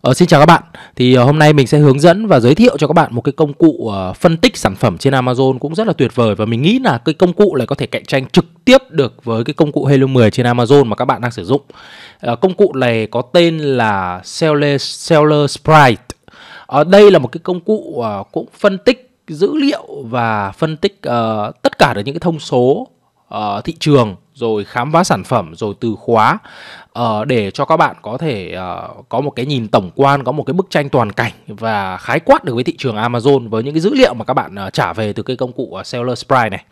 Ờ, xin chào các bạn. Thì ờ, hôm nay mình sẽ hướng dẫn và giới thiệu cho các bạn một cái công cụ ờ, phân tích sản phẩm trên Amazon cũng rất là tuyệt vời và mình nghĩ là cái công cụ này có thể cạnh tranh trực tiếp được với cái công cụ Hello 10 trên Amazon mà các bạn đang sử dụng. Uh, công cụ này có tên là Seller Seller Sprite. Ở đây là một cái công cụ cũng phân tích dữ liệu và phân tích uh, tất cả được những cái thông số uh, thị trường rồi khám phá sản phẩm rồi từ khóa uh, để cho các bạn có thể uh, có một cái nhìn tổng quan có một cái bức tranh toàn cảnh và khái quát được với thị trường Amazon với những cái dữ liệu mà các bạn uh, trả về từ cái công cụ uh, Seller Sprite này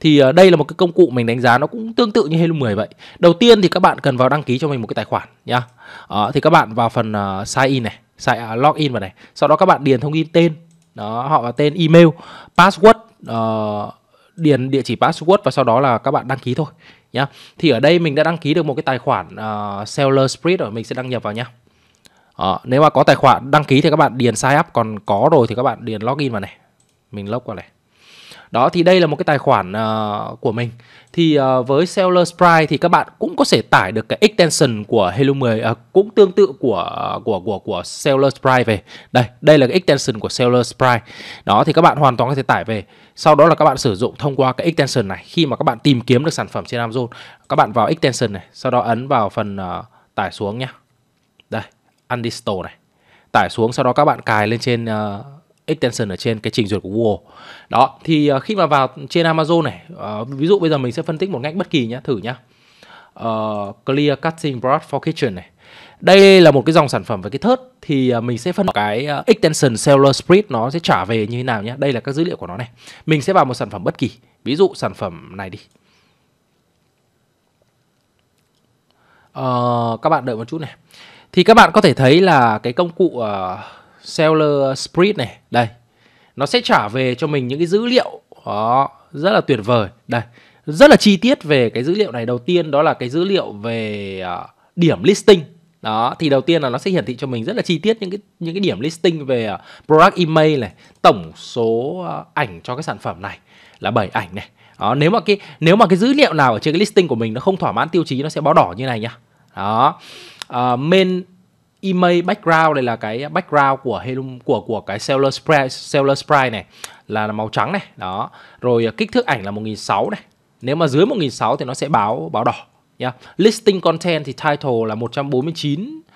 thì uh, đây là một cái công cụ mình đánh giá nó cũng tương tự như Hello 10 vậy đầu tiên thì các bạn cần vào đăng ký cho mình một cái tài khoản nhá uh, thì các bạn vào phần uh, sign in này sign uh, à, login vào này sau đó các bạn điền thông tin tên đó họ và tên email password uh, điền địa chỉ password và sau đó là các bạn đăng ký thôi nhá. Thì ở đây mình đã đăng ký được một cái tài khoản uh, seller spread rồi mình sẽ đăng nhập vào nhá. Đó, ờ, nếu mà có tài khoản đăng ký thì các bạn điền sign up còn có rồi thì các bạn điền login vào này. Mình log vào này đó thì đây là một cái tài khoản uh, của mình thì uh, với Seller Sprite thì các bạn cũng có thể tải được cái extension của Hello 10 uh, cũng tương tự của của của của Seller Sprite về. Đây, đây là cái extension của Seller Sprite. Đó thì các bạn hoàn toàn có thể tải về. Sau đó là các bạn sử dụng thông qua cái extension này khi mà các bạn tìm kiếm được sản phẩm trên Amazon, các bạn vào extension này, sau đó ấn vào phần uh, tải xuống nhé Đây, uninstall này. Tải xuống sau đó các bạn cài lên trên uh, extension ở trên cái trình duyệt của Google. Đó, thì ờ, khi mà vào trên Amazon này, uh, ví dụ bây giờ mình sẽ phân tích một ngách bất kỳ nhá, thử nhá. Uh, clear cutting board for kitchen này. Đây là một cái dòng sản phẩm với cái thớt thì mình sẽ phân cái extension seller spread nó sẽ trả về như thế nào nhá. Đây là các dữ liệu của nó này. Mình sẽ vào một sản phẩm bất kỳ. Ví dụ sản phẩm này đi. Uh, các bạn đợi một chút này. Thì các bạn có thể thấy là cái công cụ uh, Seller Spirit này đây nó sẽ trả về cho mình những cái dữ liệu đó rất là tuyệt vời đây rất là chi tiết về cái dữ liệu này đầu tiên đó là cái dữ liệu về uh, điểm listing đó thì đầu tiên là nó sẽ hiển thị cho mình rất là chi tiết những cái những cái điểm listing về uh, product email này tổng số uh, ảnh cho cái sản phẩm này là 7 ảnh này đó, nếu mà cái nếu mà cái dữ liệu nào ở trên cái listing của mình nó không thỏa mãn tiêu chí nó sẽ báo đỏ như này nhá đó uh, main email background đây là cái background của helum của của cái seller sprite seller sprite này là màu trắng này đó rồi à, kích thước ảnh là 1006 này nếu mà dưới 1006 thì nó sẽ báo báo đỏ nhá yeah. listing content thì title là 149 uh,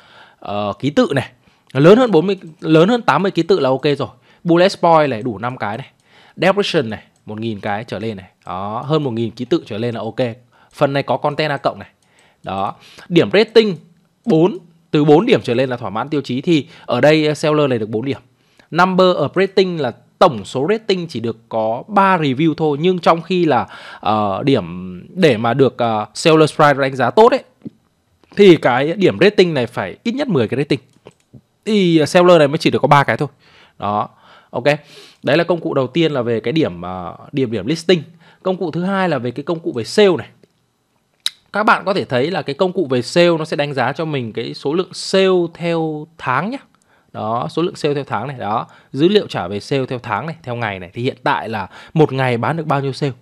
ờ, ký tự này lớn hơn 40 lớn hơn 80 ký tự là ok rồi bullet point này đủ 5 cái này description này 1000 cái trở lên này đó hơn 1000 ký tự trở lên là ok phần này có content a cộng này đó điểm rating 4 từ 4 điểm trở lên là thỏa mãn tiêu chí thì ở đây seller này được 4 điểm. Number of rating là tổng số rating chỉ được có 3 review thôi nhưng trong khi là uh, điểm để mà được uh, ờ, seller price đánh giá tốt ấy thì cái điểm rating này phải ít nhất 10 cái rating. Thì seller này mới chỉ được có ba cái thôi. Đó. Ok. Đấy là công cụ đầu tiên là về cái điểm uh, điểm điểm listing. Công cụ thứ hai là về cái công cụ về sale này các bạn có thể thấy là cái công cụ về sale nó sẽ đánh giá cho mình cái số lượng sale theo tháng nhé đó số lượng sale theo tháng này đó dữ liệu trả về sale theo tháng này theo ngày này thì hiện tại là một ngày bán được bao nhiêu sale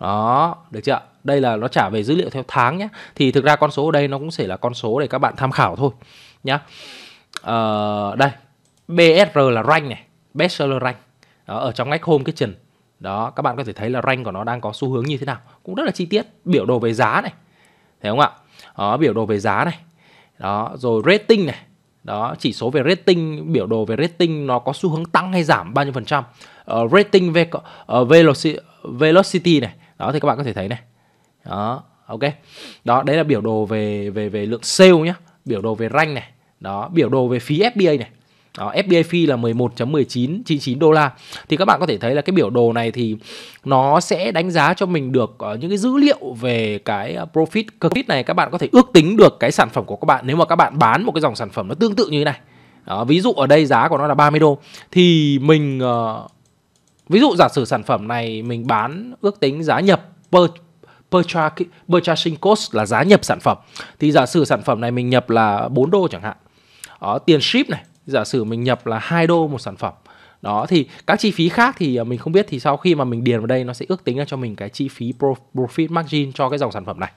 đó được chưa đây là nó trả về dữ liệu theo tháng nhé thì thực ra con số ở đây nó cũng sẽ là con số để các bạn tham khảo thôi nhá ờ, đây BSR là rank này best seller rank đó, ở trong ngách home kitchen đó các bạn có thể thấy là rank của nó đang có xu hướng như thế nào cũng rất là chi tiết biểu đồ về giá này thấy không ạ đó, biểu đồ về giá này đó rồi rating này đó chỉ số về rating biểu đồ về rating nó có xu hướng tăng hay giảm bao nhiêu phần trăm uh, rating về uh, ờ, velocity, velocity này đó thì các bạn có thể thấy này đó ok đó đấy là biểu đồ về về về lượng sale nhé biểu đồ về rank này đó biểu đồ về phí FBA này đó, FBA fee là 11.1999 đô la thì các bạn có thể thấy là cái biểu đồ này thì nó sẽ đánh giá cho mình được ờ, những cái dữ liệu về cái ờ, profit profit này các bạn có thể ước tính được cái sản phẩm của các bạn nếu mà các bạn bán một cái dòng sản phẩm nó tương tự như thế này đó, ví dụ ở đây giá của nó là 30 đô thì mình uh, ví dụ giả sử sản phẩm này mình bán ước tính giá nhập per purchasing cost là giá nhập sản phẩm thì giả sử sản phẩm này mình nhập là 4 đô chẳng hạn đó, tiền ship này giả sử mình nhập là 2 đô một sản phẩm đó thì các chi phí khác thì à, mình không biết thì sau khi mà mình điền vào đây nó sẽ ước tính ra cho mình cái chi phí profit margin cho cái dòng sản phẩm này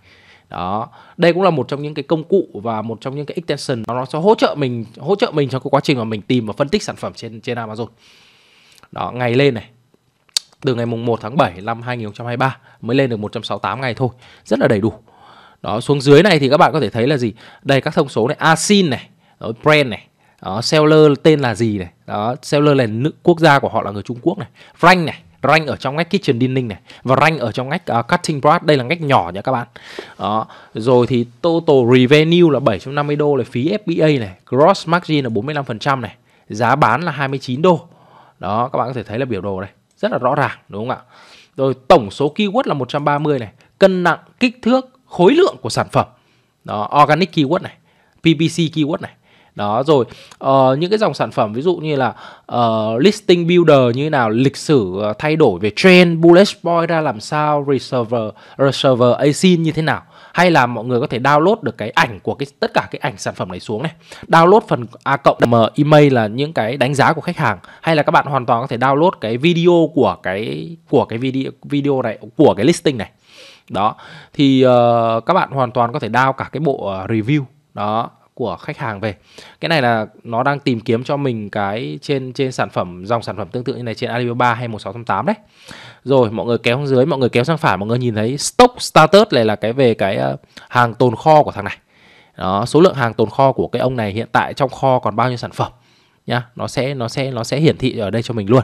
đó đây cũng là một trong những cái công cụ và một trong những cái extension nó sẽ hỗ trợ mình hỗ trợ mình trong cái quá trình mà mình tìm và phân tích sản phẩm trên trên Amazon đó ngày lên này từ ngày mùng 1 tháng 7 năm 2023 mới lên được 168 ngày thôi rất là đầy đủ đó xuống dưới này thì các bạn có thể thấy là gì đây các thông số này asin này rồi brand này đó, seller tên là gì này đó seller là nữ quốc gia của họ là người Trung Quốc này rank này rank ở trong ngách kitchen dining này và rank ở trong ngách uh, cutting price đây là ngách nhỏ nha các bạn đó rồi thì total revenue là 750 đô là phí FBA này gross margin là 45% này giá bán là 29 đô đó các bạn có thể thấy là biểu đồ đây rất là rõ ràng đúng không ạ rồi tổng số keyword là 130 này cân nặng kích thước khối lượng của sản phẩm đó organic keyword này PPC keyword này đó rồi uh, những cái dòng sản phẩm ví dụ như là uh, listing builder như thế nào lịch sử ờ, thay đổi về trend bullet point ra làm sao reserver reserver asin như thế nào hay là mọi người có thể download được cái ảnh của cái tất cả cái ảnh sản phẩm này xuống này download phần a à, cộng m email là những cái đánh giá của khách hàng hay là các bạn hoàn toàn có thể download cái video của cái của cái video video này của cái listing này đó thì uh, các bạn hoàn toàn có thể download cả cái bộ uh, review đó của khách hàng về cái này là nó đang tìm kiếm cho mình cái trên trên sản phẩm dòng sản phẩm tương tự như này trên Alibaba hay 1688 đấy rồi mọi người kéo xuống dưới mọi người kéo sang phải mọi người nhìn thấy stock status này là cái về cái ờ, hàng tồn kho của thằng này đó số lượng hàng tồn kho của cái ông này hiện tại trong kho còn bao nhiêu sản phẩm nhá nó sẽ nó sẽ nó sẽ hiển thị ở đây cho mình luôn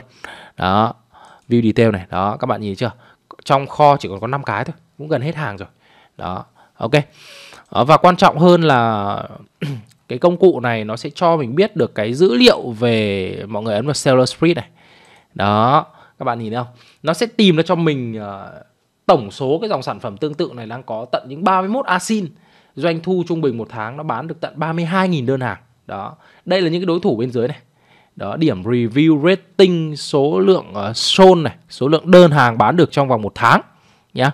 đó view detail này đó các bạn nhìn chưa trong kho chỉ còn có 5 cái thôi cũng gần hết hàng rồi đó ok Ờ, và quan trọng hơn là cái công cụ này nó sẽ cho mình biết được cái dữ liệu về mọi người ấn vào seller spread này đó các bạn nhìn thấy không nó sẽ tìm ra cho mình uh, tổng số cái dòng sản phẩm tương tự này đang có tận những 31 asin doanh thu trung bình một tháng nó bán được tận 32.000 đơn hàng đó đây là những cái đối thủ bên dưới này đó điểm review rating số lượng uh, ờ, sold này số lượng đơn hàng bán được trong vòng một tháng nhá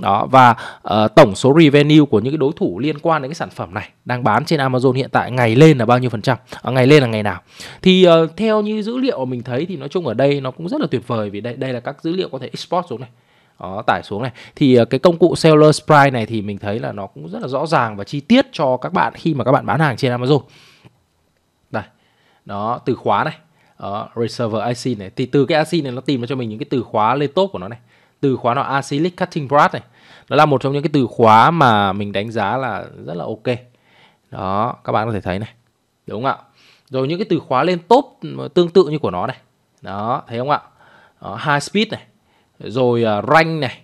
đó và uh, tổng số revenue của những cái đối thủ liên quan đến cái sản phẩm này đang bán trên Amazon hiện tại ngày lên là bao nhiêu phần trăm à, ngày lên là ngày nào thì uh, theo như dữ liệu mình thấy thì nói chung ở đây nó cũng rất là tuyệt vời vì đây đây là các dữ liệu có thể export xuống này đó, tải xuống này thì cái công cụ seller price này thì mình thấy là nó cũng rất là rõ ràng và chi tiết cho các bạn khi mà các bạn bán hàng trên Amazon đây đó từ khóa này đó, reserver IC này thì từ cái IC này nó tìm ra cho mình những cái từ khóa lên top của nó này từ khóa nó Acrylic Cutting Brush này. nó là một trong những cái từ khóa mà mình đánh giá là rất là ok. Đó, các bạn có thể thấy này. Đúng không ạ? Rồi những cái từ khóa lên top tương tự như của nó này. Đó, thấy không ạ? Đó, high speed này. Rồi uh, rank này.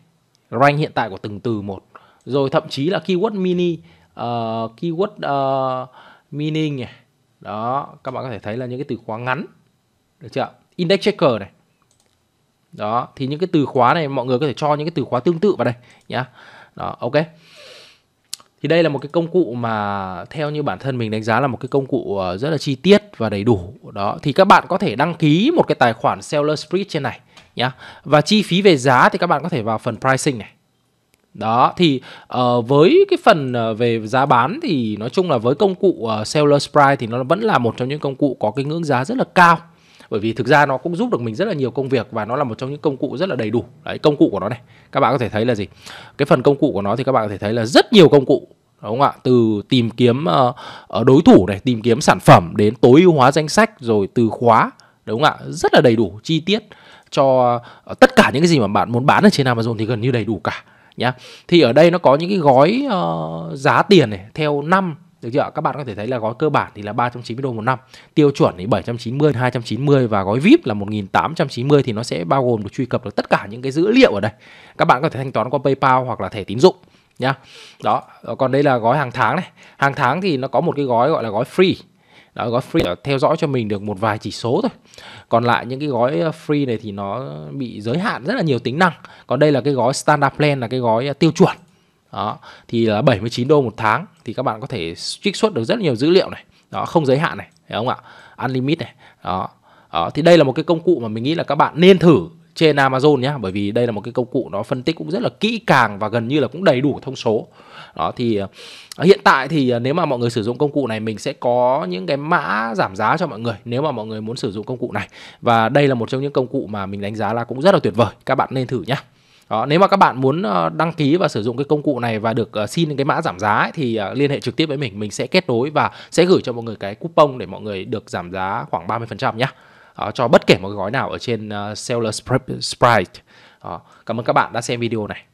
Rank hiện tại của từng từ một. Rồi thậm chí là keyword mini uh, keyword uh, meaning này. Đó, các bạn có thể thấy là những cái từ khóa ngắn. Được chưa? Index checker này đó thì những cái từ khóa này mọi người có thể cho những cái từ khóa tương tự vào đây nhá đó ok thì đây là một cái công cụ mà theo như bản thân mình đánh giá là một cái công cụ ờ, rất là chi tiết và đầy đủ đó thì các bạn có thể đăng ký một cái tài khoản seller spread trên này nhá và chi phí về giá thì các bạn có thể vào phần pricing này đó thì uh, với cái phần uh, về giá bán thì nói chung là với công cụ uh, seller price thì nó vẫn là một trong những công cụ có cái ngưỡng giá rất là cao bởi vì thực ra nó cũng giúp được mình rất là nhiều công việc và nó là một trong những công cụ rất là đầy đủ đấy công cụ của nó này các bạn có thể thấy là gì cái phần công cụ của nó thì các bạn có thể thấy là rất nhiều công cụ đúng không ạ từ tìm kiếm uh, đối thủ này tìm kiếm sản phẩm đến tối ưu hóa danh sách rồi từ khóa đúng không ạ rất là đầy đủ chi tiết cho uh, tất cả những cái gì mà bạn muốn bán ở trên Amazon thì gần như đầy đủ cả nhá thì ở đây nó có những cái gói uh, giá tiền này theo năm được chưa? Các bạn có thể thấy là gói cơ bản thì là 390 đô một năm, tiêu chuẩn thì 790, 290 và gói VIP là 1890 thì nó sẽ bao gồm được truy cập được tất cả những cái dữ liệu ở đây. Các bạn có thể thanh toán qua PayPal hoặc là thẻ tín dụng nhá. Đó, ờ, còn đây là gói hàng tháng này. Hàng tháng thì nó có một cái gói gọi là gói free đó gói free là theo dõi cho mình được một vài chỉ số thôi còn lại những cái gói ờ, free này thì nó bị giới hạn rất là nhiều tính năng còn đây là cái gói standard plan là cái gói ờ, tiêu chuẩn đó thì là 79 đô một tháng thì các bạn có thể trích xuất được rất nhiều dữ liệu này đó không giới hạn này hiểu không ạ Unlimited này đó. đó thì đây là một cái công cụ mà mình nghĩ là các bạn nên thử trên Amazon nhé bởi vì đây là một cái công cụ nó phân tích cũng rất là kỹ càng và gần như là cũng đầy đủ thông số đó thì à, hiện tại thì à, nếu mà mọi người sử dụng công cụ này mình sẽ có những cái mã giảm giá cho mọi người nếu mà mọi người muốn sử dụng công cụ này và đây là một trong những công cụ mà mình đánh giá là cũng rất là tuyệt vời các bạn nên thử nhé đó, nếu mà các bạn muốn ờ, đăng ký và sử dụng cái công cụ này và được ờ, xin cái mã giảm giá ấy, thì ờ, liên hệ trực tiếp với mình mình sẽ kết nối và sẽ gửi cho mọi người cái coupon để mọi người được giảm giá khoảng 30% nhé đó, cho bất kể một cái gói nào ở trên uh, Seller Sprite. Đó, cảm ơn các bạn đã xem video này.